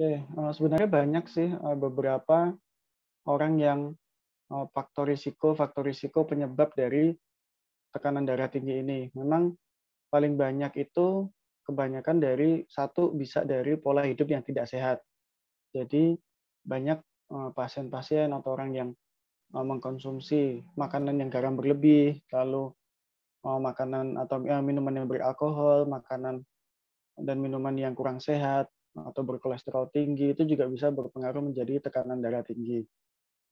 Oke, okay. Eh, sebenarnya banyak sih eh, beberapa orang yang eh, faktor risiko, faktor risiko penyebab dari tekanan darah tinggi ini. Memang paling banyak itu kebanyakan dari satu bisa dari pola hidup yang tidak sehat. Jadi banyak pasien-pasien atau orang yang mengkonsumsi makanan yang garam berlebih, lalu makanan atau minuman yang beralkohol, makanan dan minuman yang kurang sehat, atau berkolesterol tinggi itu juga bisa berpengaruh menjadi tekanan darah tinggi.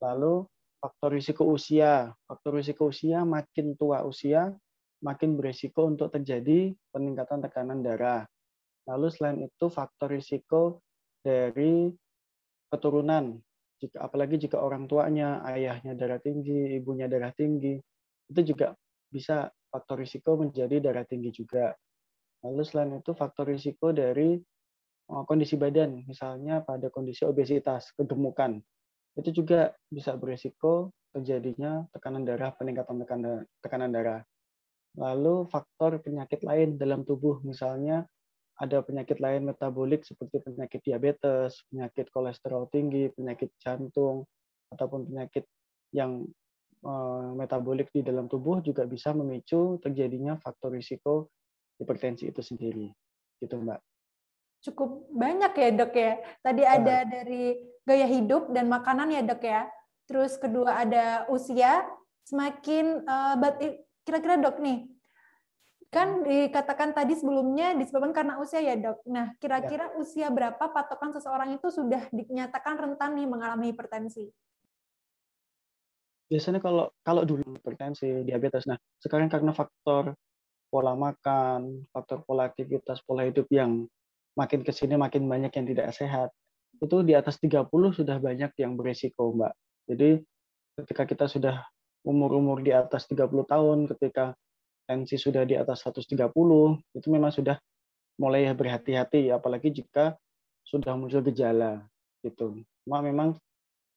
Lalu faktor risiko usia, faktor risiko usia makin tua usia makin berisiko untuk terjadi peningkatan tekanan darah. Lalu selain itu faktor risiko dari keturunan, jika apalagi jika orang tuanya, ayahnya darah tinggi, ibunya darah tinggi, itu juga bisa faktor risiko menjadi darah tinggi juga. Lalu selain itu faktor risiko dari Oh, kondisi badan, misalnya pada kondisi obesitas, kegemukan. Itu juga bisa berisiko terjadinya tekanan darah, peningkatan tekanan darah. Lalu faktor penyakit lain dalam tubuh, misalnya ada penyakit lain metabolik seperti penyakit diabetes, penyakit kolesterol tinggi, penyakit jantung, ataupun penyakit yang eh, metabolik di dalam tubuh juga bisa memicu terjadinya faktor risiko hipertensi itu sendiri. Gitu, Mbak cukup banyak ya dok ya. Tadi iya. ada dari gaya hidup dan makanan ya dok ya. Terus kedua ada usia, semakin uh, kira-kira dok nih, kan dikatakan tadi sebelumnya disebabkan karena usia ya dok. Nah kira-kira ya. usia berapa patokan seseorang itu sudah dinyatakan rentan nih mengalami hipertensi? Biasanya kalau kalau dulu hipertensi, diabetes. Nah sekarang karena faktor pola makan, faktor pola aktivitas, pola hidup yang makin ke sini makin banyak yang tidak sehat. Itu di atas 30 sudah banyak yang berisiko, Mbak. Jadi ketika kita sudah umur-umur di atas 30 tahun, ketika tensi sudah di atas 130, itu memang sudah mulai berhati-hati apalagi jika sudah muncul gejala gitu. Cuma memang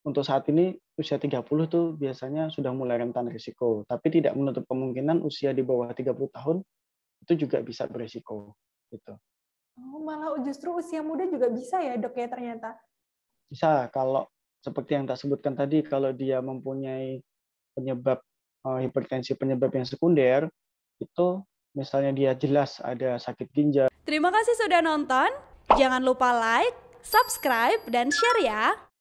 untuk saat ini usia 30 tuh biasanya sudah mulai rentan risiko, tapi tidak menutup kemungkinan usia di bawah 30 tahun itu juga bisa berisiko gitu. Oh, malah justru usia muda juga bisa ya dok ya ternyata. Bisa kalau seperti yang tak sebutkan tadi kalau dia mempunyai penyebab eh, hipertensi penyebab yang sekunder itu misalnya dia jelas ada sakit ginjal. Terima kasih sudah nonton. Jangan lupa like, subscribe dan share ya.